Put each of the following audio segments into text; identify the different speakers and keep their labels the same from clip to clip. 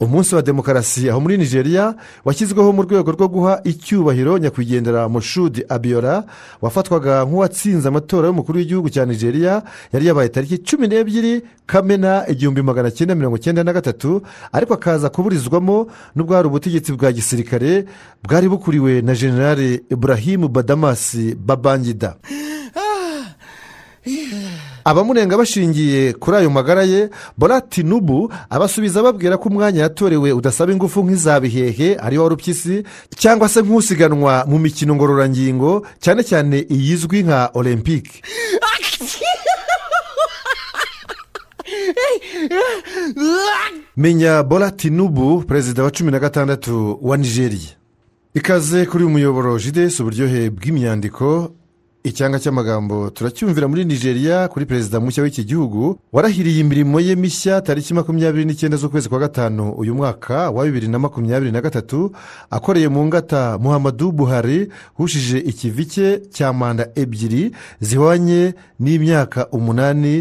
Speaker 1: umunsi wa demokarasi aho muri nigeria washyizweho mu rwego rwo guha icyubahiro nyakwigendera mushudi abiyora wafatwaga nk'uwatsinze amatora y'umukuru w'igihugu cya nigeria yari yabaye tariki cumi n'ebyiri kamena igihumbi magana cyenda mirongo cyenda na gatatu ariko akaza kuburizwamo n'ubwari ubutegetsi bwa gisirikare bwari bukuriwe na generale ibrahim badamasi babangida ah, abamurenga bashingiye kuri ayo magara ye borati nubu abasubiza babwira ko umwanya yatorewe udasaba ingufu nk'izabihehe ariwo wa cyangwa se nk'usiganwa mu mikino ngororangingo cyane cyane iyizwi nka olympique menya borati nubu perezida wa cumi na gatandatu wa nigeria ikaze kuri uyu muyoboro jides uburyohe bw'imyandiko icyanga cy'amagambo turacyumvira muri nigeria kuri perezida mushya w'iki gihugu warahiriye imirimo ye mishya tariki makumyabiri n'icyenda z'ukwezi kwa gatanu uyu mwaka wa bibiri na makumyabiri na gatatu akoreye mu ngata muhammadu buhari hushije ikivi cye cya manda ebyiri zihwanye n'imyaka umunani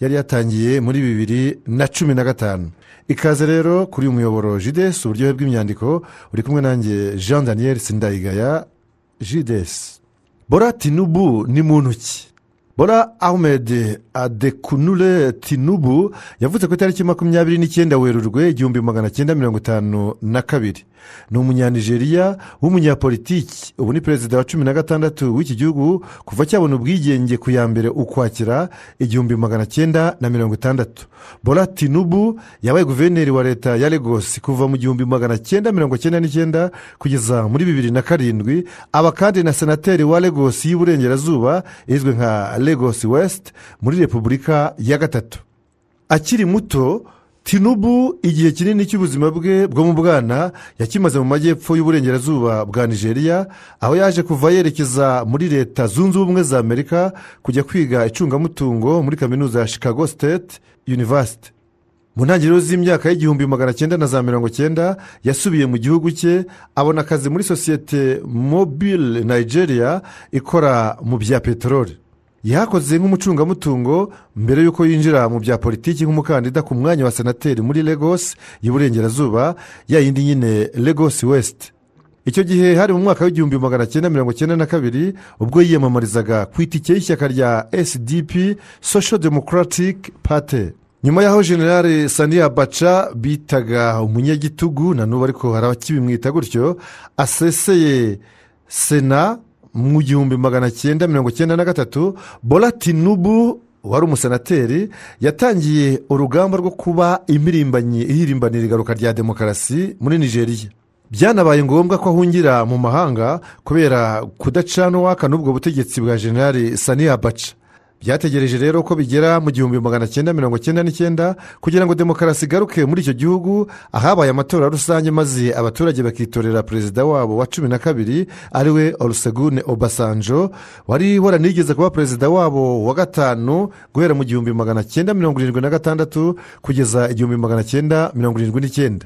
Speaker 1: yari yatangiye muri bibiri na cumi na gatanu ikaze rero kuri uyu muyoboro jidesi uburyohe bw'imyandiko uri kumwe nanjye jean daniel sindayigaya jidesi bora tinubu ni muntu ki bora ahmed adekunure tinubu yavuze ku itariki makumyabiri n'icyenda werurwe igihumbi magana cyenda mirongo itanu na kabiri ni umunyanigeriya w'umunyapolitiki ubu ni perezida wa cumi na gatandatu w'iki gihugu kuva cyabona ubwigenge ku ya mbere ukwakira igihumbi magana cyenda na mirongo itandatu bora tinubu yabaye guverineri wa leta ya Lagos kuva mu gihumbi magana cyenda mirongo cyenda n'icyenda kugeza muri bibiri na karindwi aba kandi na senateri wa Lagos y'iburengerazuba izwi nka Lagos west muri repubulika ya gatatu akiri muto tinubu igihe kinini cy'ubuzima bwe bwo mu bwana yakimaze mu majyepfo y'uburengerazuba bwa nigeria aho yaje kuva yerekeza muri leta zunze ubumwe za amerika kujya kwiga icungamutungo muri kaminuza ya chicago state university mu ntangiriro z'imyaka y'igihumbi magana cyenda na za mirongo cyenda yasubiye mu gihugu cye abona akazi muri sosiyete mobile nigeria ikora mu bya peteroli yakoze nk'umucungamutungo mbere y'uko yinjira mu bya politiki nk'umukandida ku mwanya wa senateri muri Lagos y'uburengerazuba yayindi nyine Lagos west icyo gihe hari mu mwaka w'igihumbi magana cyenda mirongo cyenda na kabiri ubwo yiyamamarizaga ku itike y'ishyaka rya sdp social democratic party nyuma y'aho generale saniya baca bitaga umunyagitugu na n'ubu ariko hari abakibimwita gutyo aseseye sena mu gihumbi magana cyenda mirongo cyenda na gatatu boratinubu wari umusenateri yatangiye urugamba rwo kuba impirimbanyi ihirimbanira igaruka rya demokarasi muri nigeria byanabaye ngombwa ko ahungira mu mahanga kubera kudacanwa n'ubwo butegetsi bwa generali sani abaca byategereje rero ko bigera mu gihumbi magana cyenda mirongo cyenda n'icyenda kugira ngo demokarasi igaruke muri icyo gihugu ahabaye amatora rusange maze abaturage bakitorera perezida wabo wa cumi na kabiri ariwe orusegune obasanjo wari waranigeze kuba perezida wabo wa gatanu guhera mu gihumbi magana cyenda mirongo irindwi na gatandatu kugeza igihumbi magana cyenda mirongo irindwi n'icyenda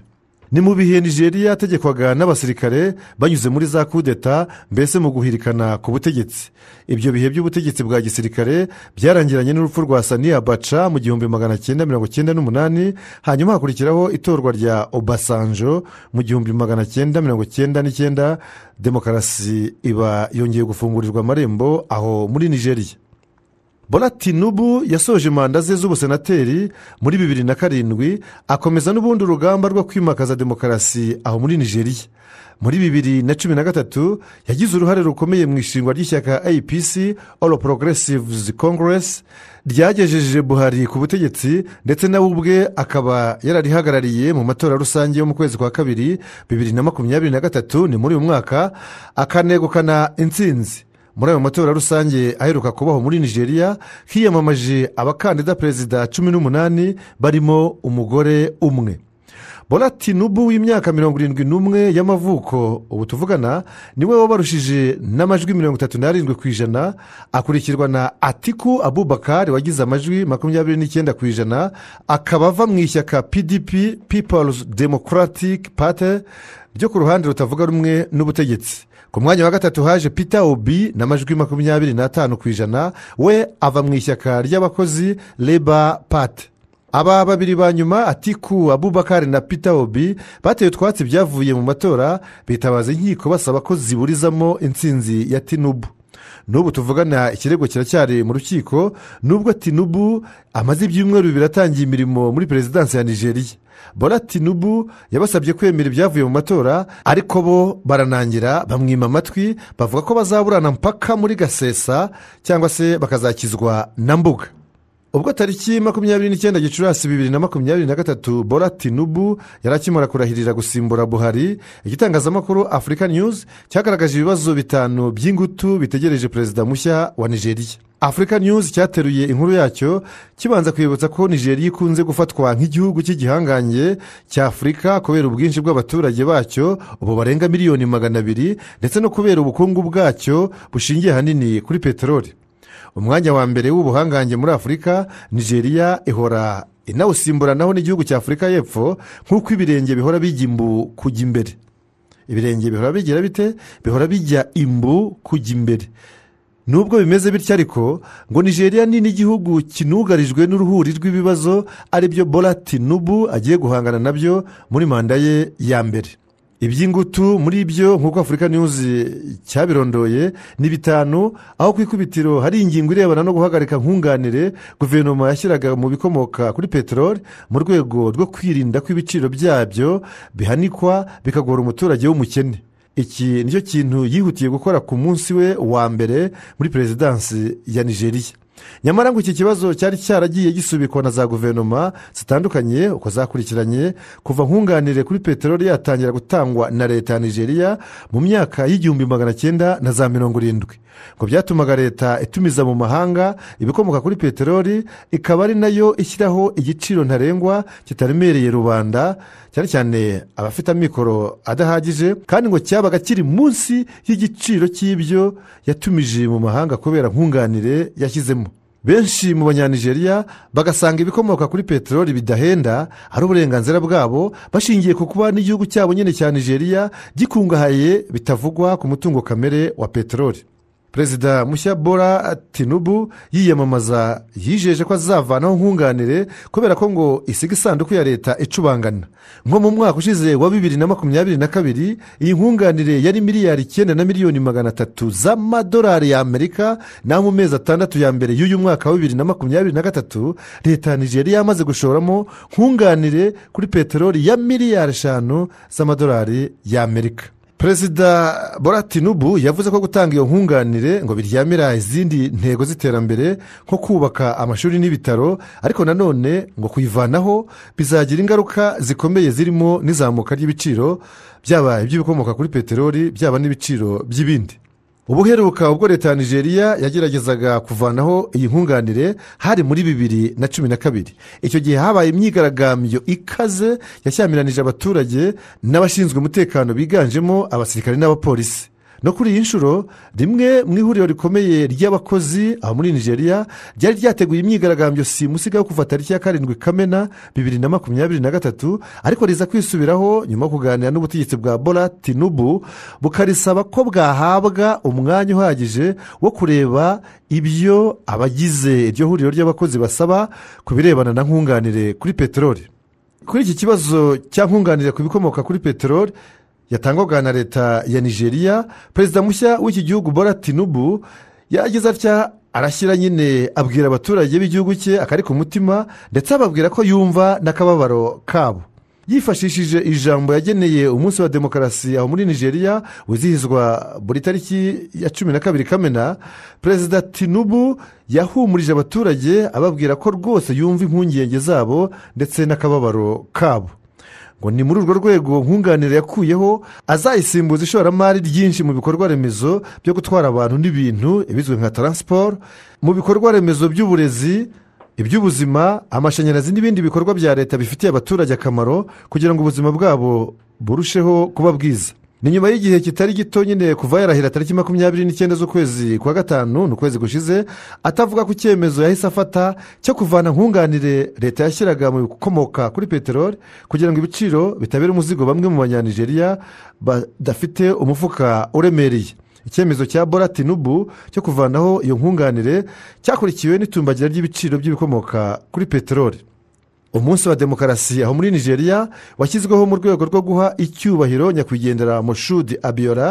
Speaker 1: ni mu bihe nigeria yategekwaga n'abasirikare banyuze muri za kudeta mbese mu guhirikana ku butegetsi ibyo bihe by'ubutegetsi bwa gisirikare byarangiranye n'urupfu rwa saniya baca mu gihumbi magana cyenda mirongo cyenda n'umunani hanyuma hakurikiraho itorwa rya obasanjo mu gihumbi magana cyenda mirongo cyenda n'icyenda demokarasi iba yongeye gufungurirwa amarembo aho muri nigeria borati nubu yasoje manda ze z'ubusenateri muri bibiri na karindwi akomeza n'ubundi rugamba rwo kwimakaza demokarasi aho muri nigeria muri bibiri na cumi na gatatu yagize uruhare rukomeye mu ishingwa ry'ishyaka apc all progressives congress ryagejeje buhari ku butegetsi ndetse nawe ubwe akaba yararihagarariye mu matora rusange yo mu kwezi kwa kabiri bibiri na makumyabiri na gatatu ni muri uyu mwaka akanegukana intsinzi muri ayo matora rusange aheruka kubaho muri nigeria hiyamamaje abakandida perezida cumi n'umunani barimo umugore umwe tinubu w'imyaka mirongo irindwi n'umwe y'amavuko ubu tuvugana niwe wabarushije n'amajwi mirongo itatu n'arindwi ku ijana akurikirwa na atiku abubakari wagize amajwi makumyabiri n'icyenda ku ijana akaba ava mu ishyaka pdp people's democratic party ryo ku ruhande rutavuga rumwe n'ubutegetsi ku mwanya wa gatatu haje peter obi n'amajwi makumyabiri n'atanu ku ijana we ava mu ishyaka ry'abakozi leba pate aba babiri ba nyuma atiku abubakari na peter obi bateye utwatsi byavuye mu matora bitabaza inkiko basaba ko ziburizamo intsinzi ya tinubu n'ubu tuvugana ikirego kiracyari mu rukiko nubwo tinubu amaze ibyumweru biratangiye imirimo muri perezidansi ya nigeria bora tinubu yabasabye kwemera ibyavuye mu matora ariko bo baranangira bamwima amatwi bavuga ko bazaburana mpaka muri gasesa cyangwa se bakazakizwa na mbuga ubwo tariki makumyabiri n'icyenda gicurasi bibiri na makumyabiri na gatatu bora tinubu yari akimara kurahirira gusimbura buhari igitangazamakuru afurika news cyagaragaje ibibazo bitanu by'ingutu bitegereje perezida mushya wa nigeria afurika news cyateruye inkuru yacyo kibanza kwibutsa ko nigeria ikunze gufatwa nk'igihugu cy'igihangange cya Afurika kubera ubwinshi bw'abaturage bacyo ubu barenga miliyoni magana abiri ndetse no kubera ubukungu bwacyo bushingiye ahanini kuri peteroli umwanya wa mbere w'ubuhangange muri afurika nigeria ihora inawusimburanaho n'igihugu cya afurika y'epfo nk'uko ibirenge bihora bijya imbu kujya imbere ibirenge bihora bigira bite bihora bijya imbu kujya imbere nubwo bimeze bityo ariko ngo nigeria ni n'igihugu kinugarijwe n'uruhuri rw'ibibazo aribyo borati nubu agiye guhangana nabyo muri manda ye ya mbere iby'ingutu muri byo nk'uko afurika niyuzi cyabirondoye ni bitanu aho ku ikubitiro hari ingingo irebana no guhagarika nkunganire guverinoma yashyiraga mu bikomoka kuri peteroli mu rwego rwo kwirinda ko ibiciro byabyo bihanikwa bikagora umuturage w'umukene iki nicyo kintu yihutiye gukora ku munsi we wa mbere muri perezidansi ya nigeria nyamara ngo iki kibazo cyari cyaragiye gisubikwa na za guverinoma zitandukanye uko zakurikiranye kuva nkunganire kuri peteroli yatangira gutangwa na leta ya nigeria mu myaka y'igihumbi magana cyenda na za mirongo irindwi ngo byatumaga leta itumiza mu mahanga ibikomoka kuri peteroli ikaba ari nayo ishyiraho igiciro ntarengwa kitaremereye rubanda cyane cyane abafite amikoro adahagije kandi ngo cyabaga kiri munsi y'igiciro cy'ibyo yatumije mu mahanga kubera nkunganire yashyizemo benshi mu banyanigeriya bagasanga ibikomoka kuri peteroli bidahenda ari uburenganzira bwabo bashingiye ku kuba n'igihugu cyabo nyine cya nigeria gikungahaye bitavugwa ku mutungo kamere wa peteroli perezida mushya bora tinubu yiyamamaza yijeje ko azavanaho nkunganire kubera ko ngo isiga isanduku ya leta icubangana nko mu mwaka ushize wa bibiri na makumyabiri na kabiri iyi nkunganire yari miliyari icyenda na miliyoni magana atatu z'amadolari y'amerika naho mu mezi atandatu ya mbere y'uyu mwaka wa bibiri na makumyabiri na gatatu leta ya nigeria yamaze gushoramo nkunganire kuri peteroli ya miliyari eshanu z'amadolari y'amerika perezida boratinubu yavuze ko gutanga iyo nkunganire ngo biryamira izindi ntego z'iterambere nko kubaka amashuri n'ibitaro ariko nanone ngo kuyivanaho bizagira ingaruka zikomeye zirimo n'izamuka ry'ibiciro byaba iby'ibikomoka kuri peteroli byaba n'ibiciro by'ibindi ubuheruka ubwo leta ya nigeria yageragezaga kuvanaho iyi nkunganire hari muri bibiri na cumi na kabiri icyo gihe habaye imyigaragambyo ikaze yashyamiranyije abaturage n'abashinzwe umutekano biganjemo abasirikare n'abapolisi no kuri iyi nshuro rimwe mu ihuriro rikomeye ry'abakozi muri nigeria ryari ryateguye imyigaragambyo simusiga yo kuva tariki ya karindwi kamena bibiri na makumyabiri na gatatu ariko riza kwisubiraho nyuma yo kuganira n'ubutegetsi bwa bora tinubu bukarisaba ko bwahabwa umwanya uhagije wo kureba ibyo abagize iryo huriro ry'abakozi basaba ku birebana na nkunganire kuri peteroli kuri iki kibazo cya nkunganire ku bikomoka kuri peteroli yatangwaga na leta ya nigeria perezida mushya w'iki gihugu bora tinubu yagize atya arashyira nyine abwira abaturage b'igihugu cye akari ku mutima ndetse ababwira ko yumva n'akababaro kabo yifashishije ijambo yageneye umunsi wa demokarasi aho muri nigeria wizihizwa buri tariki ya cumi na kabiri kamena perezida tinubu yahumurije abaturage ababwira ko rwose yumva impungenge zabo ndetse n'akababaro kabo ngo ni muri urwo rwego nkunganire yakuyeho azayisimbuza ishoramari ryinshi mu bikorwa remezo byo gutwara abantu n'ibintu ibizwi nka taransiporo mu bikorwa remezo by'uburezi iby'ubuzima amashanyarazi n'ibindi bikorwa bya leta bifitiye abaturage akamaro kugira ngo ubuzima bwabo burusheho kuba bwiza ni nyuma y'igihe kitari gito nyine kuva yarahira tariki makumyabiri n'icyenda z'ukwezi kwa gatanu ni ukwezi gushize atavuga ku cyemezo yahise afata cyo kuvana nkunganire leta yashyiraga mu bikomoka kuri peteroli kugira ngo ibiciro bitabere umuzigo bamwe mu banyanijeriya badafite umufuka uremereye icyemezo cya boratinubu cyo kuvanaho iyo nkunganire cyakurikiwe n'itumbagira ry'ibiciro by'ibikomoka kuri peteroli umunsi wa demokarasi aho muri nigeria washyizweho mu rwego rwo guha icyubahiro nyakwigendera mushudi abiyora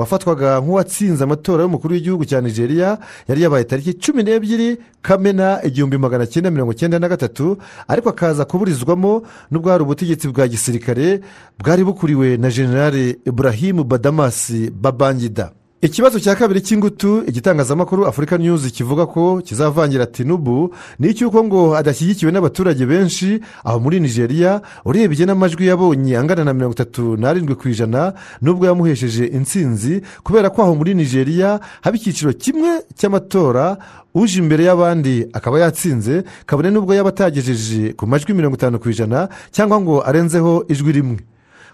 Speaker 1: wafatwaga nk'uwatsinze amatora y'umukuru w'igihugu cya nigeria yari yabaye tariki cumi n'ebyiri kamena igihumbi magana cyenda mirongo cyenda na gatatu ariko akaza kuburizwamo n'ubwari ubutegetsi bwa gisirikare bwari bukuriwe na generale ibrahim badamasi babangida ikibazo cya kabiri cy'ingutu igitangazamakuru afurika news kivuga ko kizavangira tinubu ni icy'uko ngo adashyigikiwe n'abaturage benshi aho muri nigeria urebye n'amajwi yabonye angana na mirongo itatu n'arindwi ku ijana nubwo yamuhesheje intsinzi kubera ko aho muri nigeria haba icyiciro kimwe cy'amatora uje imbere y'abandi akaba yatsinze kabone n'ubwo yaba atagejeje ku majwi mirongo itanu ku ijana cyangwa ngo arenzeho ijwi rimwe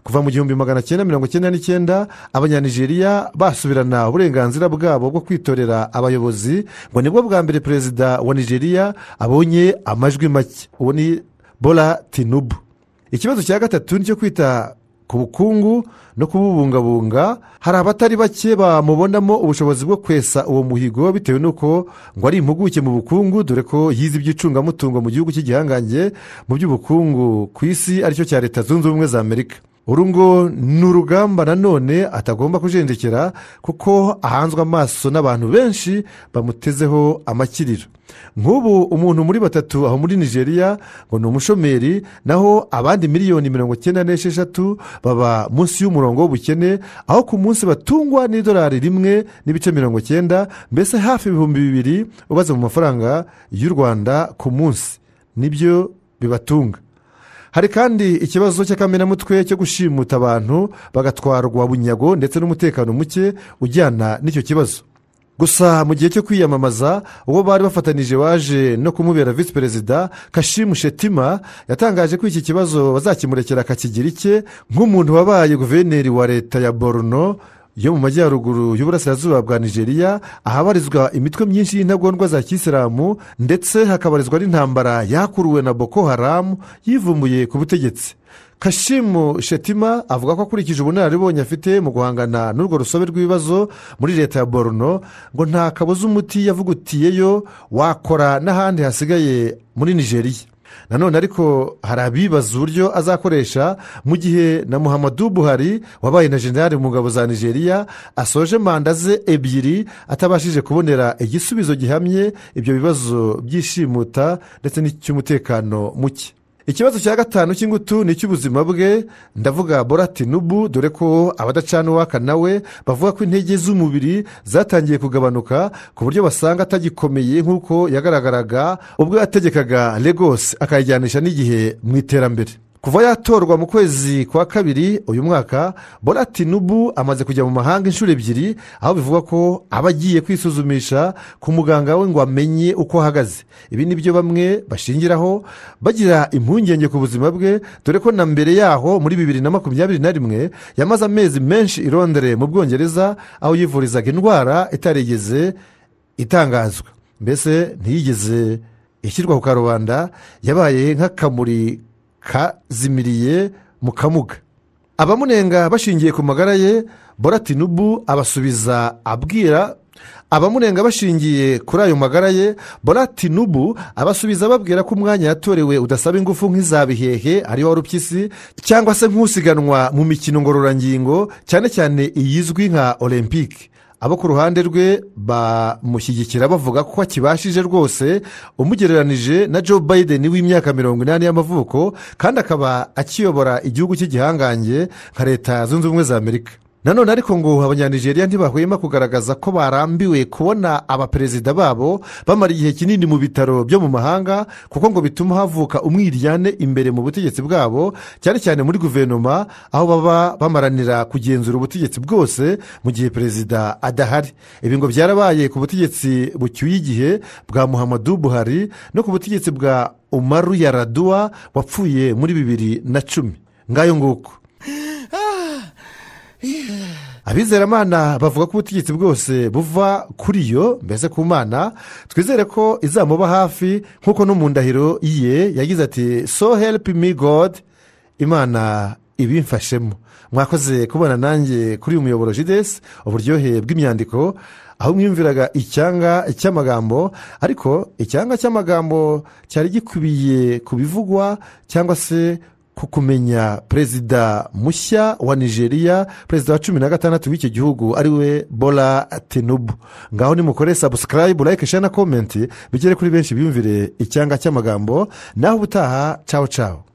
Speaker 1: kuva mu gihumbi magana cyenda mirongo cyenda n'icyenda abanyanigeriya basubirana uburenganzira bwabo bwo kwitorera abayobozi ngo nibwo bwa mbere perezida wa Nigeria abonye amajwi make uwo ni bora tinubu ikibazo cya gatatu ni kwita ku bukungu no kububungabunga hari abatari bake bamubonamo ubushobozi bwo kwesa uwo muhigo bitewe n'uko ngo ari impuguke mu bukungu dore ko yize iby'icungamutungo mu gihugu cy'igihangange mu by'ubukungu ku isi aricyo cya leta zunze ubumwe za amerika uru ngo ni urugamba nanone atagomba kujendekera kuko ahanzwe amaso n'abantu benshi bamutezeho amakiriro nk'ubu umuntu muri batatu aho muri nigeria ngo ni umushomeri naho abandi miliyoni mirongo icyenda n'esheshatu baba munsi y'umurongo w'ubukene aho ku munsi batungwa n'idolari rimwe n'ibice mirongo icyenda mbese hafi ibihumbi bibiri ubaze mu mafaranga y'u rwanda ku munsi nibyo bibatunga hari kandi ikibazo cy'akamenamutwe cyo gushimuta abantu bagatwarwa bunyago ndetse n'umutekano muke ujyana n'icyo kibazo gusa mu gihe cyo kwiyamamaza uwo bari bafatanije waje no kumubera visi perezida kashimu shetima yatangaje ko iki kibazo bazakimurekera akakigira icye nk'umuntu wabaye guverineri wa leta ya boruno yo mu majyaruguru y'uburasirazuba bwa nigeria ahabarizwa imitwe myinshi y'intagondwa za kisilamu ndetse hakabarizwa n'intambara yakuruwe na boko haramu yivumbuye ku butegetsi kashimu shetima avuga ko akurikije ubunararibonye afite mu guhangana n'urwo rusobe rw'ibibazo muri leta ya borno ngo nta kabuza umuti yavugutiyeyo wakora n'ahandi hasigaye muri nigeria nanone ariko hari abibaza uburyo azakoresha mu gihe na muhammadu buhari wabaye na generale mu ngabo za nigeria asoje manda ze ebyiri atabashije kubonera igisubizo gihamye ibyo bibazo by'ishimuta ndetse n'icy'umutekano muke ikibazo cya gatanu cy'ingutu ni icy'ubuzima bwe ndavuga borati nubu dore ko abadacana uwaka nawe bavuga ko intege z'umubiri zatangiye kugabanuka ku buryo basanga atagikomeye nk'uko yagaragaraga ubwo yategekaga legos akayijyanisha n'igihe mu iterambere kuva yatorwa mu kwezi kwa kabiri uyu mwaka borati nubu amaze kujya mu mahanga inshuro ebyiri aho bivugwa ko aba agiye kwisuzumisha ku muganga we ngo amenye uko ahagaze ibi ni byo bamwe bashingiraho bagira impungenge ku buzima bwe dore ko na mbere yaho muri bibiri na makumyabiri na rimwe yamaze amezi menshi i Londres mu bwongereza aho yivurizaga indwara itarigeze itangazwa mbese ntiyigeze ishyirwa ku karubanda yabaye nk'akamuri kazimiriye mu kamuga abamunenga bashingiye ku magara ye boratinubu abasubiza abwira abamunenga bashingiye kuri ayo magara ye boratinubu abasubiza babwira ko umwanya yatorewe udasaba ingufu nk'izabihehe ariwo warupyisi cyangwa se nk'usiganwa mu mikino ngororangingo cyane cyane iyizwi nka olympique abo ku ruhande rwe bamushyigikira bavuga ko akibashije rwose umugereranije na joe biden w'imyaka mirongo inani y'amavuko kandi akaba akiyobora igihugu cy'igihangange nka leta zunze ubumwe za amerika nanone ariko ngo abanyanigeriya ntibahwema kugaragaza ko barambiwe kubona abaperezida babo bamara igihe kinini mu bitaro byo mu mahanga kuko ngo bituma havuka umwiryane imbere mu butegetsi bwabo cyane cyane muri guverinoma aho baba bamaranira kugenzura ubutegetsi bwose mu gihe perezida adahari ibi ngo byarabaye ku butegetsi bucyuye igihe bwa muhammadu buhari no ku butegetsi bwa umaru yaraduwa wapfuye muri bibiri na cumi ngayo nguko abizeramana bavuga ko ubutegetsi bwose buva kuri yo mbese ku mana twizere ko izamuba hafi nk'uko no mu ndahiro ye yagize ati so helipi mi godi imana ibimfashemo mwakoze kubona nanjye kuri uyu muyoboro jidesi uburyohe bw'imyandiko aho mwiyumviraga icyanga cy'amagambo ariko icyanga cy'amagambo cyari gikubiye ku bivugwa cyangwa se ku kumenya perezida mushya wa nigeria perezida wa cumi na gatandatu w'icyo gihugu ariwe bora tinubu ngaho nimukore sabusikarayibu like shana komenti bigere kuri benshi biyumvire icyanga cy'amagambo naho ubutaha cawo cawo